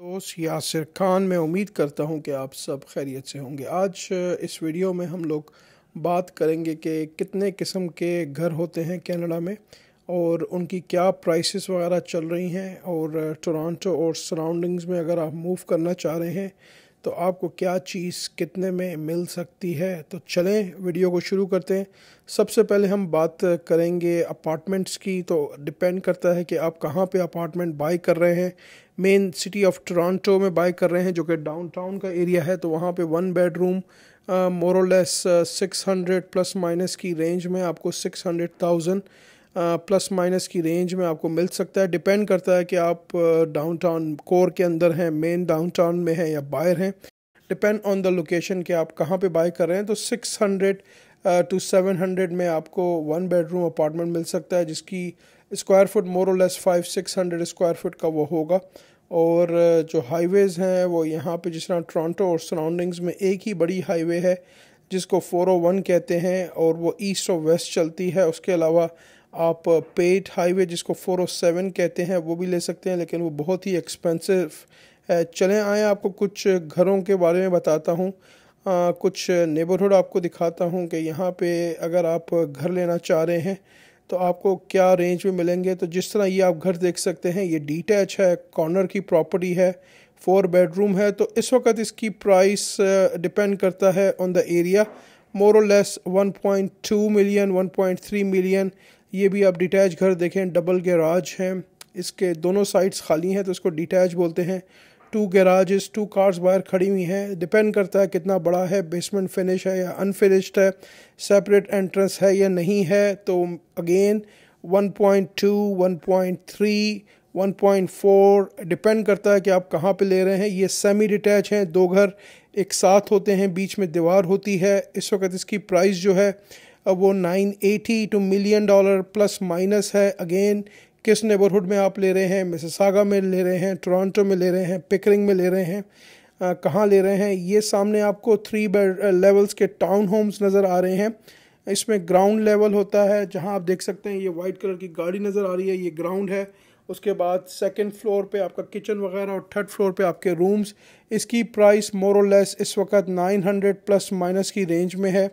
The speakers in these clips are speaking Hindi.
दोस्त यासिर खान मैं उम्मीद करता हूं कि आप सब खैरियत से होंगे आज इस वीडियो में हम लोग बात करेंगे कि कितने किस्म के घर होते हैं कनाडा में और उनकी क्या प्राइसेस वगैरह चल रही हैं और टोरंटो और सराउंडिंग्स में अगर आप मूव करना चाह रहे हैं तो आपको क्या चीज़ कितने में मिल सकती है तो चलें वीडियो को शुरू करते हैं सबसे पहले हम बात करेंगे अपार्टमेंट्स की तो डिपेंड करता है कि आप कहाँ पे अपार्टमेंट बाई कर रहे हैं मेन सिटी ऑफ टोरंटो में बाई कर रहे हैं जो कि डाउनटाउन का एरिया है तो वहाँ पे one bedroom more or less six hundred plus minus की रेंज में आपको six hundred thousand plus minus की रेंज में आपको मिल सकता है डिपेंड करता है कि आप डाउनटाउन कोर के अंदर हैं मेन डाउनटाउन में हैं या बाहर हैं डिपेंड ऑन द लोकेशन कि आप कहाँ पे बाय कर रहे हैं तो 600 टू सेवन हंड्रेड में आपको वन बेडरूम अपार्टमेंट मिल सकता है जिसकी स्क्वायर फुट मोर और less five six hundred square foot का वो होगा और जो हाईवेज़ हैं वो यहाँ पे जिस तरह टोरंटो और सराउंडिंग्स में एक ही बड़ी हाईवे है जिसको 401 कहते हैं और वो ईस्ट और वेस्ट चलती है उसके अलावा आप पेट uh, हाईवे जिसको 407 कहते हैं वो भी ले सकते हैं लेकिन वो बहुत ही एक्सपेंसिव है चलें आए आपको कुछ घरों के बारे में बताता हूँ कुछ नेबरहुड आपको दिखाता हूँ कि यहाँ पे अगर आप घर लेना चाह रहे हैं तो आपको क्या रेंज में मिलेंगे तो जिस तरह ये आप घर देख सकते हैं ये डिटैच है कॉर्नर की प्रॉपर्टी है फोर बेडरूम है तो इस वक्त इसकी प्राइस डिपेंड uh, करता है on the area more less 1.2 million 1.3 million ये भी आप डिटैच घर देखें डबल गैराज हैं इसके दोनों साइड्स खाली हैं तो इसको डिटैच बोलते हैं टू गैराजेस टू कार्स बाहर खड़ी हुई हैं डिपेंड करता है कितना बड़ा है बेसमेंट फिनिश है या अनफिनिश्ड है सेपरेट एंट्रेंस है या नहीं है तो अगेन 1.2 1.3 1.4 डिपेंड करता है कि आप कहाँ पे ले रहे हैं ये सेमी डिटैच हैं दो घर एक साथ होते हैं बीच में दीवार होती है इस वक्त इसकी प्राइस जो है अब वो 980 two million dollar plus minus है अगेन किस नेबरहुड में आप ले रहे हैं मिससागा में ले रहे हैं टोरंटो में ले रहे हैं पिकरिंग में ले रहे हैं कहाँ ले रहे हैं ये सामने आपको थ्री बेड लेवल्स के टाउन होम्स नज़र आ रहे हैं इसमें ग्राउंड लेवल होता है जहाँ आप देख सकते हैं ये वाइट कलर की गाड़ी नज़र आ रही है ये ग्राउंड है उसके बाद सेकंड फ्लोर पे आपका किचन वगैरह और थर्ड फ्लोर पे आपके रूम्स इसकी प्राइस मोर लेस इस वक्त 900 प्लस माइनस की रेंज में है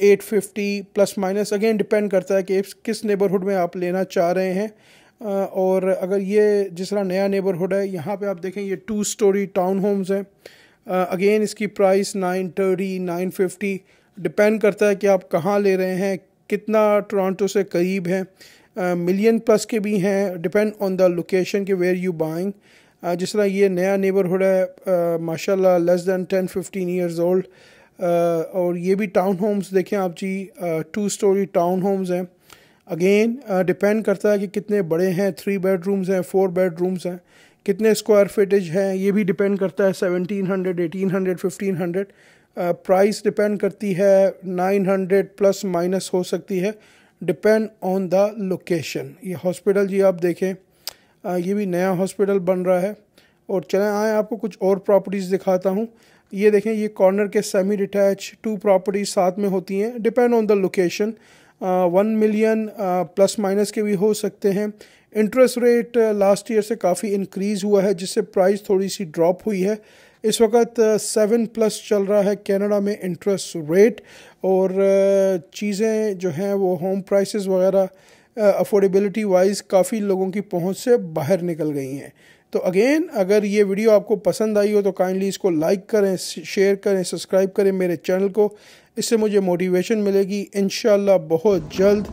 eight fifty plus minus again depend करता है कि किस नेबरहुड में आप लेना चाह रहे हैं और अगर ये जिस तरह नया नेबरहुड है यहाँ पे आप देखें ये टू स्टोरी टाउन होम्स हैं अगेन इसकी price nine thirty nine fifty depend करता है कि आप कहाँ ले रहे हैं कितना टोरंटो से करीब है मिलियन प्लस के भी हैं डिपेंड ऑन द लोकेशन के वेयर यू बाइंग जिस तरह ये नया नेबरहुड है माशाल्लाह less than ten fifteen years old और ये भी टाउन होम्स देखें आप जी टू स्टोरी टाउन होम्स हैं अगेन डिपेंड करता है कि कितने बड़े हैं थ्री बेडरूम्स हैं फोर बेडरूम्स हैं कितने स्क्वायर फिटेज हैं ये भी डिपेंड करता है seventeen hundred eighteen hundred fifteen hundred price depend करती है नाइन हंड्रेड प्लस माइनस हो सकती है डिपेंड ऑन द लोकेशन ये हॉस्पिटल जी आप देखें uh, ये भी नया हॉस्पिटल बन रहा है और चलें आए आपको कुछ और प्रॉपर्टीज़ दिखाता हूँ ये देखें ये कॉर्नर के सेमी डिटैच टू प्रॉपर्टी साथ में होती हैं depend on the location one million plus minus के भी हो सकते हैं इंटरेस्ट रेट लास्ट ईयर से काफ़ी इंक्रीज़ हुआ है जिससे प्राइस थोड़ी सी ड्रॉप हुई है इस वक्त सेवन uh, प्लस चल रहा है कनाडा में इंटरेस्ट रेट और uh, चीज़ें जो हैं वो होम प्राइसेस वगैरह अफोर्डेबिलिटी वाइज काफ़ी लोगों की पहुंच से बाहर निकल गई हैं तो अगेन अगर ये वीडियो आपको पसंद आई हो तो काइंडली इसको लाइक करें शेयर करें सब्सक्राइब करें मेरे चैनल को इससे मुझे मोटिवेशन मिलेगी इन बहुत जल्द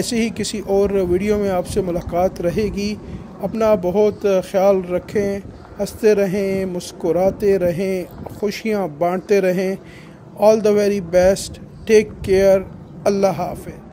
ऐसे ही किसी और वीडियो में आपसे मुलाकात रहेगी अपना बहुत ख्याल रखें हंसते रहें मुस्कुराते रहें खुशियाँ बाँटते रहें all the very best take care अल्लाह हाफिज़